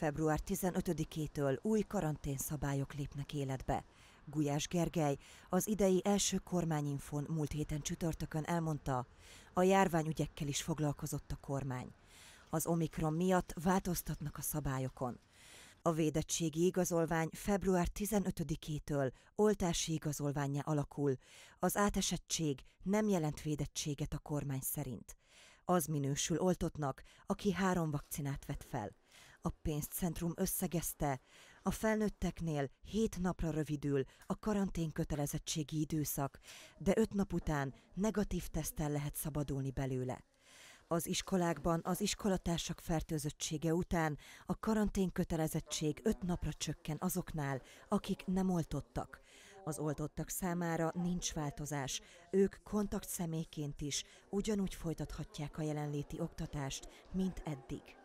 Február 15-től új karanténszabályok lépnek életbe. Gulyás Gergely az idei első kormányinfon múlt héten csütörtökön elmondta, a járványügyekkel is foglalkozott a kormány. Az Omikron miatt változtatnak a szabályokon. A védettségi igazolvány február 15-től oltási igazolványá alakul. Az átesettség nem jelent védettséget a kormány szerint. Az minősül oltottnak, aki három vakcinát vett fel a pénzcentrum összegezte. A felnőtteknél hét napra rövidül a karantén kötelezettségi időszak, de öt nap után negatív teszttel lehet szabadulni belőle. Az iskolákban az iskolatársak fertőzöttsége után a karantén kötelezettség öt napra csökken azoknál, akik nem oltottak. Az oltottak számára nincs változás, ők kontakt személyként is ugyanúgy folytathatják a jelenléti oktatást, mint eddig.